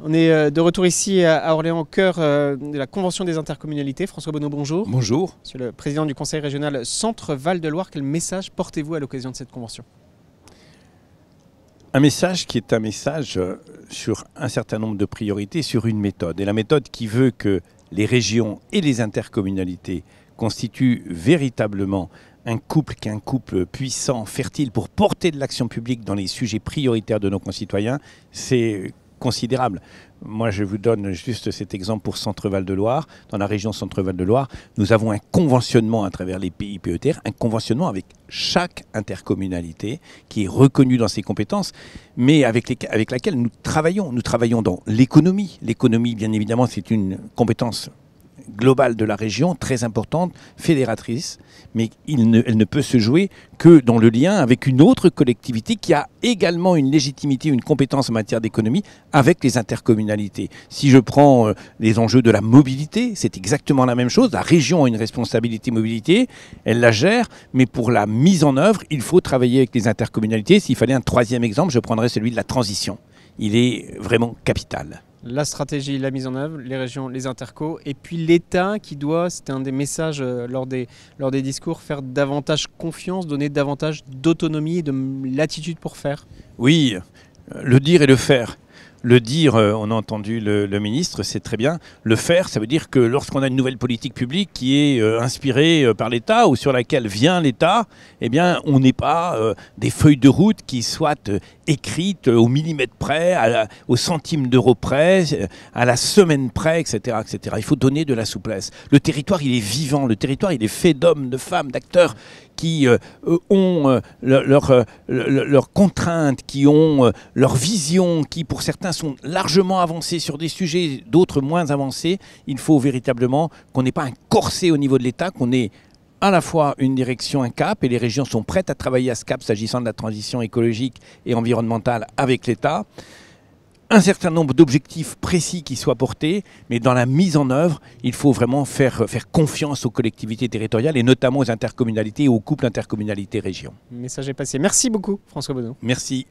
On est euh, de retour ici à Orléans au cœur euh, de la Convention des intercommunalités. François Bonneau, bonjour. Bonjour. Monsieur le président du Conseil régional Centre Val-de-Loire, quel message portez-vous à l'occasion de cette convention Un message qui est un message euh, sur un certain nombre de priorités, sur une méthode. Et la méthode qui veut que les régions et les intercommunalités constituent véritablement un couple qu'un couple puissant, fertile pour porter de l'action publique dans les sujets prioritaires de nos concitoyens, c'est considérable. Moi, je vous donne juste cet exemple pour Centre-Val de Loire. Dans la région Centre-Val de Loire, nous avons un conventionnement à travers les pays e un conventionnement avec chaque intercommunalité qui est reconnue dans ses compétences, mais avec, avec laquelle nous travaillons. Nous travaillons dans l'économie. L'économie, bien évidemment, c'est une compétence globale de la région, très importante, fédératrice, mais elle ne peut se jouer que dans le lien avec une autre collectivité qui a également une légitimité, une compétence en matière d'économie avec les intercommunalités. Si je prends euh, les enjeux de la mobilité, c'est exactement la même chose. La région a une responsabilité mobilité, elle la gère, mais pour la mise en œuvre, il faut travailler avec les intercommunalités. S'il fallait un troisième exemple, je prendrais celui de la transition. Il est vraiment capital la stratégie, la mise en œuvre, les régions, les intercos, et puis l'État qui doit, c'était un des messages euh, lors des, lors des discours, faire davantage confiance, donner davantage d'autonomie et de latitude pour faire. Oui, euh, le dire et le faire. Le dire, euh, on a entendu le, ministre, c'est très bien. Le faire, ça veut dire que lorsqu'on a une nouvelle politique publique qui est inspirée par l'État ou sur laquelle vient l'État, eh bien, on n'est pas des feuilles de route qui soient écrite au millimètre près, à au centime d'euro près, à la semaine près, etc., etc. Il faut donner de la souplesse. Le territoire, il est vivant. Le territoire, il est fait d'hommes, de femmes, d'acteurs qui euh, euh, ont euh, leurs contraintes, qui ont leur vision, qui pour certains sont largement avancés sur des sujets, d'autres moins avancés. Il faut véritablement qu'on n'ait pas un corset au niveau de l'État, qu'on ait à la fois une direction, un cap, et les régions sont prêtes à travailler à ce cap s'agissant de la transition écologique et environnementale avec l'État. Un certain nombre d'objectifs précis qui soient portés, mais dans la mise en œuvre, il faut vraiment faire, confiance aux collectivités territoriales et notamment aux intercommunalités et aux couples intercommunalités-régions. Message est passé. Merci beaucoup, François Baudon. Merci.